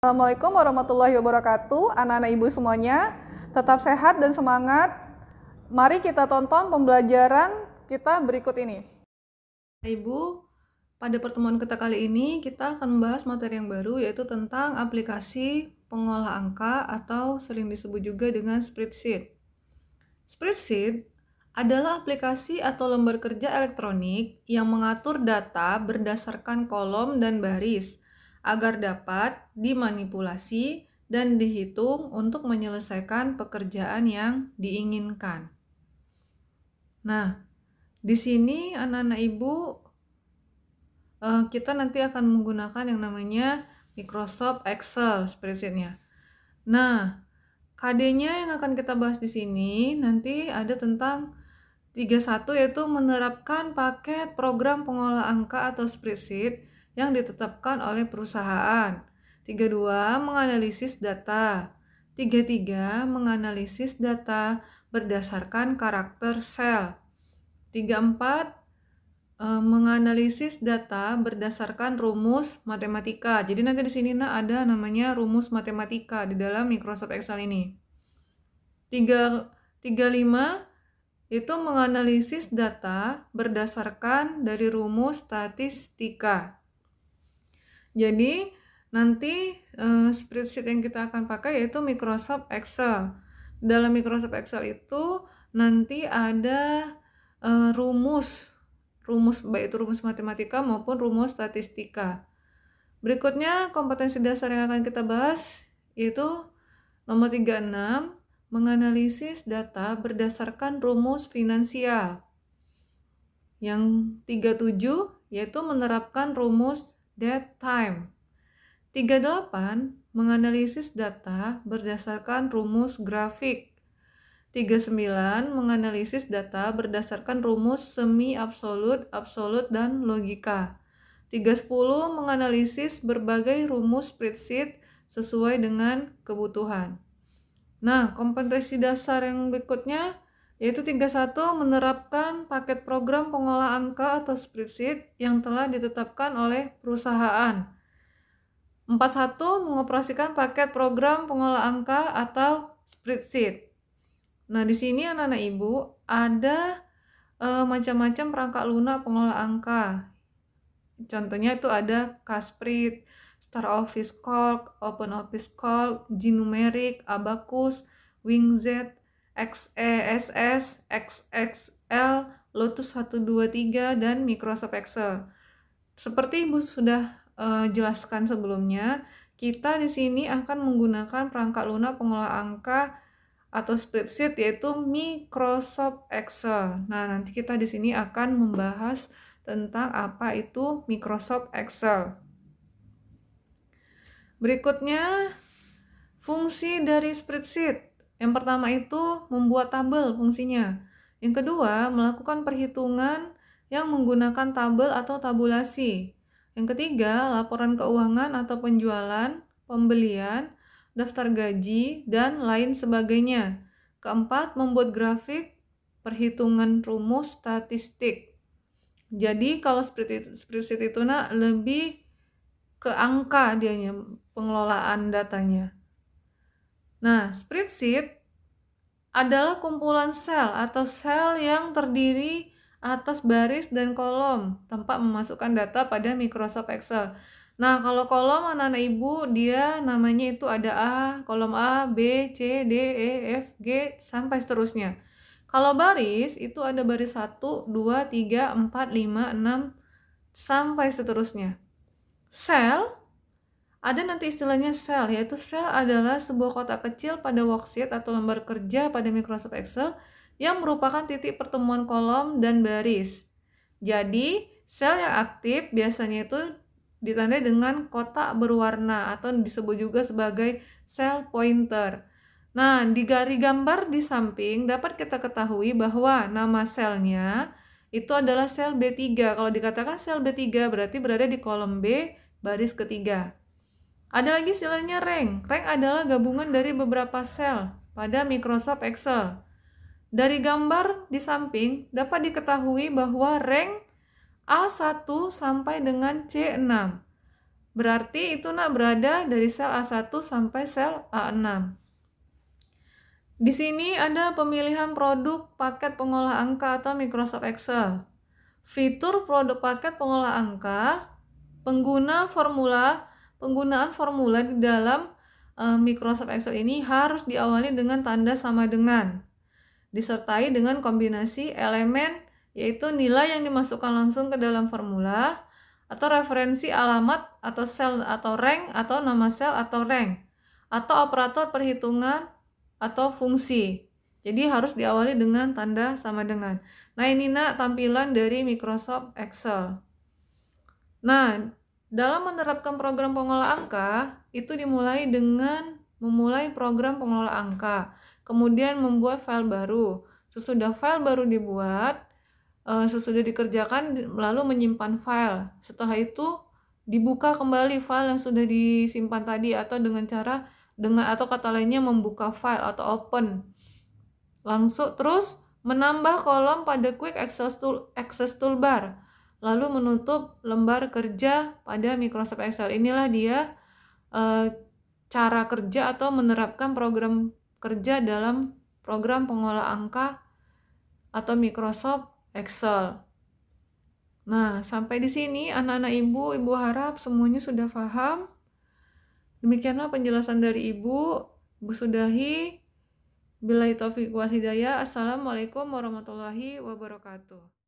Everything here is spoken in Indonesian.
Assalamualaikum warahmatullahi wabarakatuh, anak-anak ibu semuanya. Tetap sehat dan semangat. Mari kita tonton pembelajaran kita berikut ini. Ibu, pada pertemuan kita kali ini kita akan membahas materi yang baru yaitu tentang aplikasi pengolah angka atau sering disebut juga dengan spreadsheet. Spreadsheet adalah aplikasi atau lembar kerja elektronik yang mengatur data berdasarkan kolom dan baris – agar dapat dimanipulasi dan dihitung untuk menyelesaikan pekerjaan yang diinginkan. Nah, di sini anak-anak ibu eh, kita nanti akan menggunakan yang namanya Microsoft Excel spreadsheetnya. Nah, KD-nya yang akan kita bahas di sini nanti ada tentang 31 yaitu menerapkan paket program pengolah angka atau spreadsheet yang ditetapkan oleh perusahaan. 32. Menganalisis data. 33. Menganalisis data berdasarkan karakter sel. 34. E, menganalisis data berdasarkan rumus matematika. Jadi nanti di sini nah ada namanya rumus matematika di dalam Microsoft Excel ini. 35 itu menganalisis data berdasarkan dari rumus statistika. Jadi nanti uh, spreadsheet yang kita akan pakai yaitu Microsoft Excel. Dalam Microsoft Excel itu nanti ada uh, rumus, rumus baik itu rumus matematika maupun rumus statistika. Berikutnya kompetensi dasar yang akan kita bahas yaitu nomor 36 menganalisis data berdasarkan rumus finansial. Yang 37 yaitu menerapkan rumus that time. 38 menganalisis data berdasarkan rumus grafik. 39 menganalisis data berdasarkan rumus semi absolut, absolut dan logika. 310 menganalisis berbagai rumus spreadsheet sesuai dengan kebutuhan. Nah, kompetensi dasar yang berikutnya yaitu 31 menerapkan paket program pengolah angka atau spreadsheet yang telah ditetapkan oleh perusahaan. 41 mengoperasikan paket program pengolah angka atau spreadsheet. Nah, di sini anak-anak Ibu ada e, macam-macam perangkat lunak pengolah angka. Contohnya itu ada Kasprit, Star Office Call, Open Office Call, Gnumeric, Abacus, WingZ, XESS, XXL, Lotus 123, dan Microsoft Excel. Seperti Ibu sudah uh, jelaskan sebelumnya, kita di sini akan menggunakan perangkat lunak pengolah angka atau spreadsheet yaitu Microsoft Excel. Nah, nanti kita di sini akan membahas tentang apa itu Microsoft Excel. Berikutnya fungsi dari spreadsheet. Yang pertama itu membuat tabel fungsinya. Yang kedua, melakukan perhitungan yang menggunakan tabel atau tabulasi. Yang ketiga, laporan keuangan atau penjualan, pembelian, daftar gaji, dan lain sebagainya. Keempat, membuat grafik, perhitungan rumus statistik. Jadi kalau spreadsheet itu nak lebih ke angka dianya pengelolaan datanya. Nah, spreadsheet adalah kumpulan sel atau sel yang terdiri atas baris dan kolom tempat memasukkan data pada Microsoft Excel. Nah, kalau kolom anak-anak ibu, dia namanya itu ada A, kolom A, B, C, D, E, F, G, sampai seterusnya. Kalau baris, itu ada baris 1, 2, 3, 4, 5, 6, sampai seterusnya. Sel ada nanti istilahnya sel, yaitu sel adalah sebuah kotak kecil pada worksheet atau lembar kerja pada Microsoft Excel yang merupakan titik pertemuan kolom dan baris. Jadi, sel yang aktif biasanya itu ditandai dengan kotak berwarna atau disebut juga sebagai sel pointer. Nah, di gambar di samping dapat kita ketahui bahwa nama selnya itu adalah sel B3. Kalau dikatakan sel B3 berarti berada di kolom B baris ketiga. Ada lagi istilahnya rank. Rank adalah gabungan dari beberapa sel pada Microsoft Excel. Dari gambar di samping dapat diketahui bahwa rank A1 sampai dengan C6. Berarti itu nak berada dari sel A1 sampai sel A6. Di sini ada pemilihan produk paket pengolah angka atau Microsoft Excel. Fitur produk paket pengolah angka, pengguna formula Penggunaan formula di dalam uh, Microsoft Excel ini harus diawali dengan tanda sama dengan, disertai dengan kombinasi elemen yaitu nilai yang dimasukkan langsung ke dalam formula atau referensi alamat atau sel atau rank atau nama sel atau rank atau operator perhitungan atau fungsi. Jadi harus diawali dengan tanda sama dengan. Nah ini nak tampilan dari Microsoft Excel. Nah dalam menerapkan program pengelola angka, itu dimulai dengan memulai program pengelola angka, kemudian membuat file baru. Sesudah file baru dibuat, eh, sesudah dikerjakan lalu menyimpan file. Setelah itu dibuka kembali file yang sudah disimpan tadi atau dengan cara dengan atau kata lainnya membuka file atau open. Langsung terus menambah kolom pada quick access tool access toolbar lalu menutup lembar kerja pada Microsoft Excel. Inilah dia e, cara kerja atau menerapkan program kerja dalam program pengolah angka atau Microsoft Excel. Nah, sampai di sini anak-anak ibu, ibu harap semuanya sudah paham. Demikianlah penjelasan dari ibu. Ibu sudahi. Bila taufiq Assalamualaikum warahmatullahi wabarakatuh.